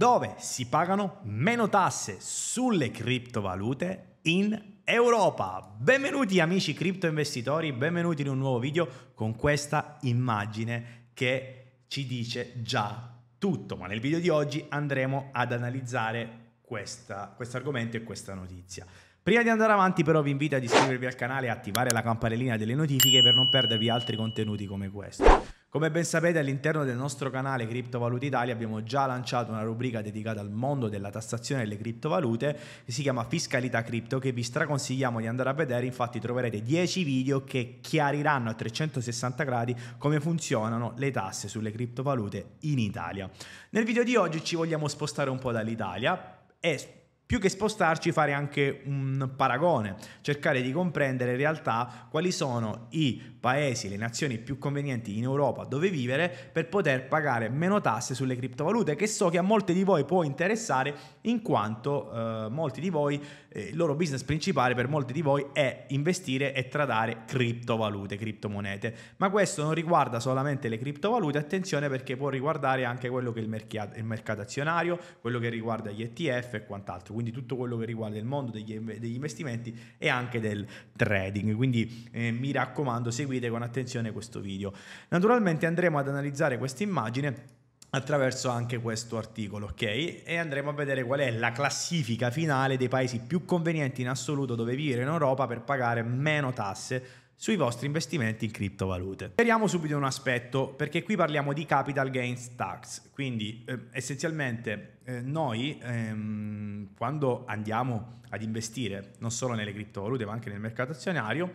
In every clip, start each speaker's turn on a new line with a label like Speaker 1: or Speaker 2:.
Speaker 1: dove si pagano meno tasse sulle criptovalute in Europa. Benvenuti amici cripto benvenuti in un nuovo video con questa immagine che ci dice già tutto, ma nel video di oggi andremo ad analizzare questo argomento e questa notizia. Prima di andare avanti però vi invito ad iscrivervi al canale e attivare la campanellina delle notifiche per non perdervi altri contenuti come questo. Come ben sapete all'interno del nostro canale Criptovalute Italia abbiamo già lanciato una rubrica dedicata al mondo della tassazione delle criptovalute che si chiama Fiscalità Cripto che vi straconsigliamo di andare a vedere, infatti troverete 10 video che chiariranno a 360 gradi come funzionano le tasse sulle criptovalute in Italia. Nel video di oggi ci vogliamo spostare un po' dall'Italia e più che spostarci fare anche un paragone, cercare di comprendere in realtà quali sono i paesi, le nazioni più convenienti in Europa dove vivere per poter pagare meno tasse sulle criptovalute che so che a molte di voi può interessare in quanto eh, molti di voi, eh, il loro business principale per molti di voi è investire e tradare criptovalute, criptomonete, ma questo non riguarda solamente le criptovalute, attenzione perché può riguardare anche quello che è il mercato, il mercato azionario, quello che riguarda gli ETF e quant'altro quindi tutto quello che riguarda il mondo degli, degli investimenti e anche del trading. Quindi eh, mi raccomando, seguite con attenzione questo video. Naturalmente andremo ad analizzare questa immagine attraverso anche questo articolo, ok? E andremo a vedere qual è la classifica finale dei paesi più convenienti in assoluto dove vivere in Europa per pagare meno tasse sui vostri investimenti in criptovalute. Chiariamo subito un aspetto, perché qui parliamo di capital gains tax, quindi eh, essenzialmente eh, noi ehm, quando andiamo ad investire non solo nelle criptovalute ma anche nel mercato azionario,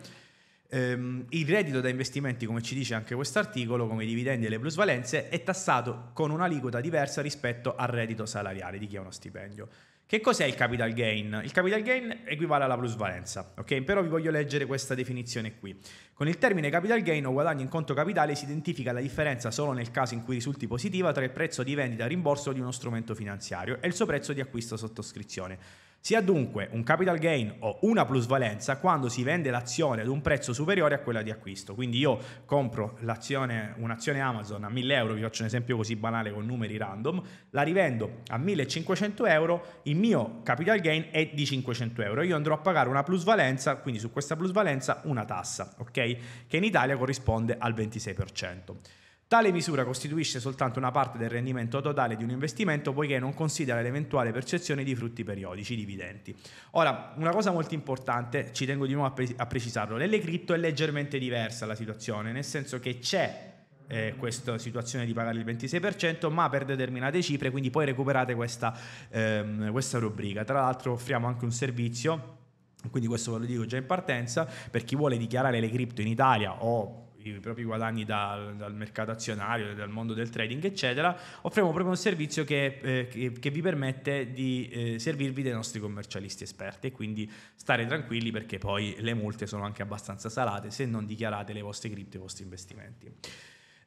Speaker 1: ehm, il reddito da investimenti, come ci dice anche questo articolo, come i dividendi e le plusvalenze, è tassato con un'aliquota diversa rispetto al reddito salariale di chi ha uno stipendio. Che cos'è il capital gain? Il capital gain equivale alla plusvalenza, ok? Però vi voglio leggere questa definizione qui. Con il termine capital gain o guadagno in conto capitale si identifica la differenza solo nel caso in cui risulti positiva tra il prezzo di vendita a rimborso di uno strumento finanziario e il suo prezzo di acquisto sottoscrizione. Si ha dunque un capital gain o una plusvalenza quando si vende l'azione ad un prezzo superiore a quella di acquisto. Quindi io compro un'azione Amazon a 1000 euro, vi faccio un esempio così banale con numeri random, la rivendo a 1500 euro, il mio capital gain è di 500 euro. Io andrò a pagare una plusvalenza, quindi su questa plusvalenza una tassa, ok? Che in Italia corrisponde al 26%. Tale misura costituisce soltanto una parte del rendimento totale di un investimento poiché non considera l'eventuale percezione di frutti periodici, dividendi. Ora, una cosa molto importante, ci tengo di nuovo a, pre- a precisarlo, nelle cripto è leggermente diversa la situazione, nel senso che c'è eh, questa situazione di pagare il 26%, ma per determinate cifre, quindi poi recuperate questa, ehm, questa rubrica. Tra l'altro offriamo anche un servizio, quindi questo ve lo dico già in partenza, per chi vuole dichiarare le cripto in Italia o i propri guadagni dal, dal, mercato azionario, dal mondo del trading, eccetera, offriamo proprio un servizio che, eh, che, che vi permette di eh, servirvi dei nostri commercialisti esperti e quindi stare tranquilli perché poi le multe sono anche abbastanza salate se non dichiarate le vostre cripto e i vostri investimenti.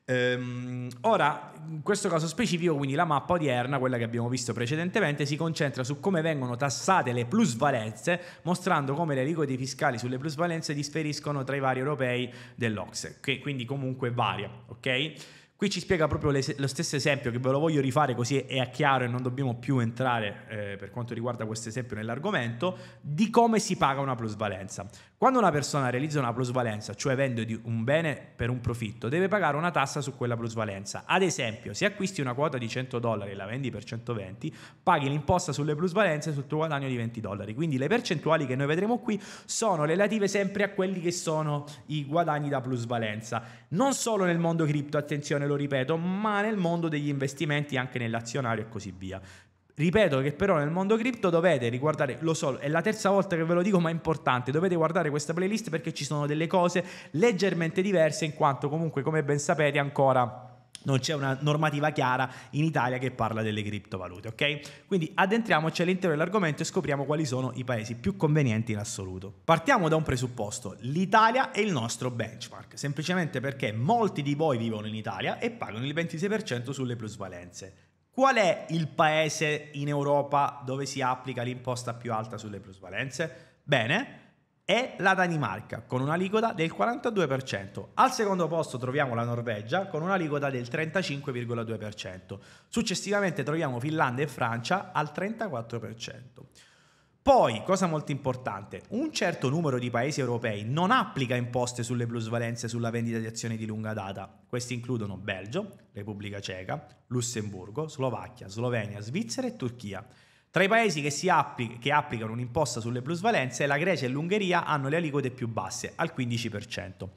Speaker 1: Ehm, ora, in questo caso specifico, quindi la mappa odierna, quella che abbiamo visto precedentemente, si concentra su come vengono tassate le plusvalenze, mostrando come le aliquote fiscali sulle plusvalenze differiscono tra i vari europei dell'Ocse, che quindi comunque varia, ok? Qui ci spiega proprio le, lo stesso esempio che ve lo voglio rifare così è chiaro e non dobbiamo più entrare eh, per quanto riguarda questo esempio nell'argomento di come si paga una plusvalenza. Quando una persona realizza una plusvalenza, cioè vende un bene per un profitto, deve pagare una tassa su quella plusvalenza. Ad esempio, se acquisti una quota di 100 dollari e la vendi per 120, paghi l'imposta sulle plusvalenze sul tuo guadagno di 20 dollari. Quindi le percentuali che noi vedremo qui sono relative sempre a quelli che sono i guadagni da plusvalenza. Non solo nel mondo cripto, attenzione lo ripeto, ma nel mondo degli investimenti, anche nell'azionario e così via. Ripeto che però nel mondo cripto dovete riguardare, lo so, è la terza volta che ve lo dico, ma è importante, dovete guardare questa playlist perché ci sono delle cose leggermente diverse in quanto comunque, come ben sapete, ancora non c'è una normativa chiara in Italia che parla delle criptovalute, ok? Quindi addentriamoci all'interno dell'argomento e scopriamo quali sono i paesi più convenienti in assoluto. Partiamo da un presupposto, l'Italia è il nostro benchmark, semplicemente perché molti di voi vivono in Italia e pagano il 26% sulle plusvalenze. Qual è il paese in Europa dove si applica l'imposta più alta sulle plusvalenze? Bene, è la Danimarca con una del 42%. Al secondo posto troviamo la Norvegia con una del 35,2%. Successivamente troviamo Finlandia e Francia al 34%. Poi, cosa molto importante, un certo numero di paesi europei non applica imposte sulle plusvalenze sulla vendita di azioni di lunga data. Questi includono Belgio, Repubblica Ceca, Lussemburgo, Slovacchia, Slovenia, Svizzera e Turchia. Tra i paesi che, appli- che, applicano un'imposta sulle plusvalenze, la Grecia e l'Ungheria hanno le aliquote più basse, al 15%.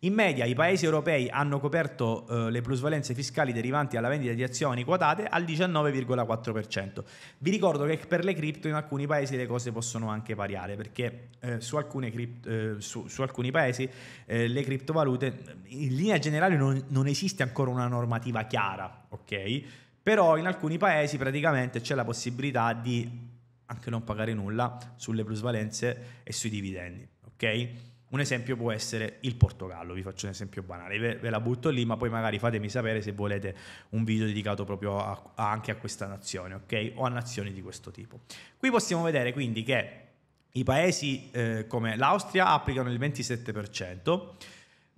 Speaker 1: In media i paesi europei hanno coperto eh, le plusvalenze fiscali derivanti dalla vendita di azioni quotate al 19,4%. Vi ricordo che per le cripto in alcuni paesi le cose possono anche variare perché eh, su, crypt- eh, su, su, alcuni paesi eh, le criptovalute in linea generale non, non esiste ancora una normativa chiara, ok? Però in alcuni paesi praticamente c'è la possibilità di anche non pagare nulla sulle plusvalenze e sui dividendi, ok? Un esempio può essere il Portogallo, vi faccio un esempio banale, ve, ve la butto lì, ma poi magari fatemi sapere se volete un video dedicato proprio a, a, anche a questa nazione, ok? O a nazioni di questo tipo. Qui possiamo vedere quindi che i paesi eh, come l'Austria applicano il 27%,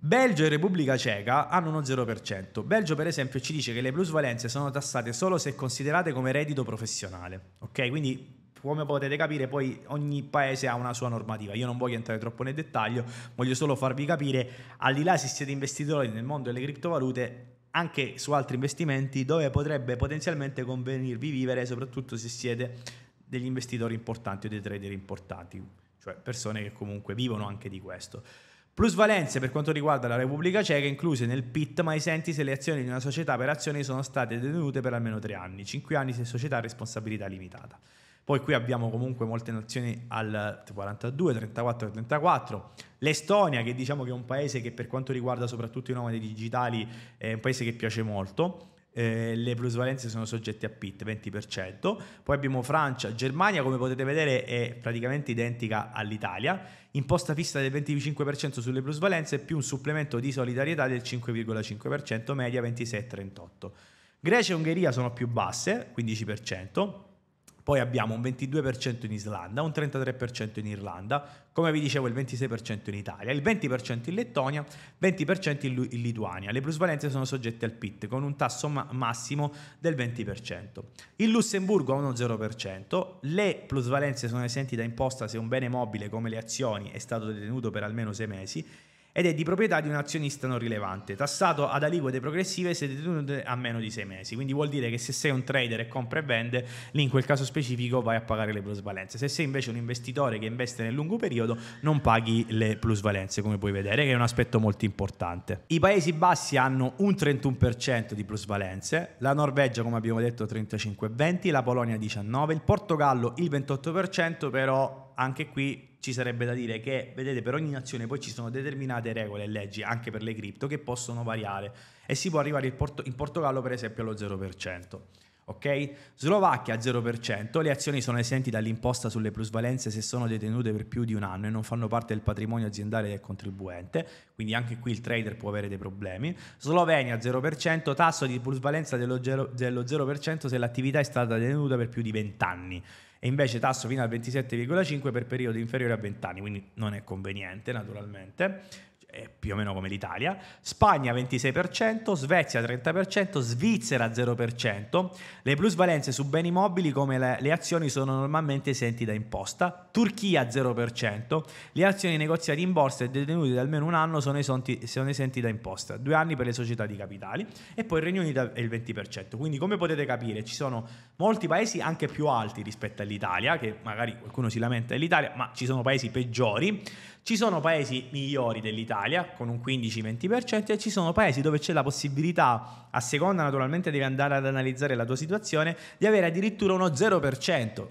Speaker 1: Belgio e Repubblica Ceca hanno uno 0%. Belgio, per esempio, ci dice che le plusvalenze sono tassate solo se considerate come reddito professionale. Ok, quindi come potete capire, poi ogni paese ha una sua normativa. Io non voglio entrare troppo nel dettaglio, voglio solo farvi capire, al di là se siete investitori nel mondo delle criptovalute, anche su altri investimenti, dove potrebbe potenzialmente convenirvi vivere, soprattutto se siete degli investitori importanti o dei trader importanti, cioè persone che comunque vivono anche di questo. Plusvalenze per quanto riguarda la Repubblica Ceca incluse nel PIT ma esenti se le azioni di una società per azioni sono state detenute per almeno tre anni, cinque anni se società a responsabilità limitata. Poi qui abbiamo comunque molte nazioni al 42, 34, 34. L'Estonia, che diciamo che è un paese che per quanto riguarda soprattutto i nomadi digitali è un paese che piace molto eh, le plusvalenze sono soggette a PIT 20%, poi abbiamo Francia, Germania come potete vedere è praticamente identica all'Italia, imposta fissa del 25% sulle plusvalenze più un supplemento di solidarietà del 5,5%, media 26,38%. Grecia e Ungheria sono più basse, 15% poi abbiamo un 22% in Islanda, un 33% in Irlanda, come vi dicevo il 26% in Italia, il 20% in Lettonia, 20% in, Lu- in Lituania. Le plusvalenze sono soggette al PIT con un tasso ma- massimo del 20%. In Lussemburgo ha uno 0%, le plusvalenze sono esenti da imposta se un bene mobile come le azioni è stato detenuto per almeno 6 mesi ed è di proprietà di un azionista non rilevante, tassato ad aliquote progressive se detenute a meno di sei mesi. Quindi vuol dire che se sei un trader e compra e vende, lì in quel caso specifico vai a pagare le plusvalenze. Se sei invece un investitore che investe nel lungo periodo, non paghi le plusvalenze, come puoi vedere, che è un aspetto molto importante. I Paesi Bassi hanno un 31% di plusvalenze, la Norvegia, come abbiamo detto, 35,20, la Polonia 19, il Portogallo il 28%, però anche qui ci sarebbe da dire che, vedete, per ogni nazione poi ci sono determinate regole e leggi, anche per le cripto, che possono variare e si può arrivare in, Porto- in Portogallo per esempio allo 0% ok? Slovacchia 0%, le azioni sono esenti dall'imposta sulle plusvalenze se sono detenute per più di un anno e non fanno parte del patrimonio aziendale del contribuente, quindi anche qui il trader può avere dei problemi. Slovenia 0%, tasso di plusvalenza dello 0% se l'attività è stata detenuta per più di 20 anni e invece tasso fino al 27,5 per periodo inferiore a 20 anni, quindi non è conveniente naturalmente è più o meno come l'Italia, Spagna 26%, Svezia 30%, Svizzera 0%. Le plusvalenze su beni mobili come le, le azioni sono normalmente esenti da imposta, Turchia 0%, le azioni negoziate in borsa e detenute da almeno un anno sono esenti, sono esenti da imposta, due anni per le società di capitali e poi il Regno Unito è il 20%. Quindi come potete capire ci sono molti paesi anche più alti rispetto all'Italia, che magari qualcuno si lamenta dell'Italia, ma ci sono paesi peggiori. Ci sono paesi migliori dell'Italia con un 15-20% e ci sono paesi dove c'è la possibilità, a seconda naturalmente devi andare ad analizzare la tua situazione, di avere addirittura uno 0%.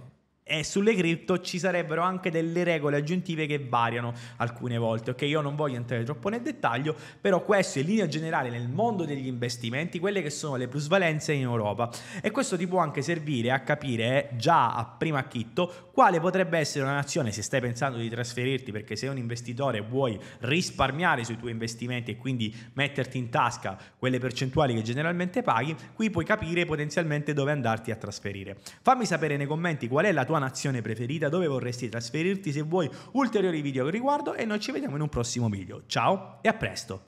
Speaker 1: E sulle cripto ci sarebbero anche delle regole aggiuntive che variano alcune volte. Ok, io non voglio entrare troppo nel dettaglio, però questo è in linea generale nel mondo degli investimenti, quelle che sono le plusvalenze in Europa. E questo ti può anche servire a capire eh, già a prima chitto quale potrebbe essere una nazione se stai pensando di trasferirti, perché sei un investitore e vuoi risparmiare sui tuoi investimenti e quindi metterti in tasca quelle percentuali che generalmente paghi, qui puoi capire potenzialmente dove andarti a trasferire. Fammi sapere nei commenti qual è la tua tua nazione preferita, dove vorresti trasferirti, se vuoi ulteriori video al riguardo e noi ci vediamo in un prossimo video. Ciao e a presto!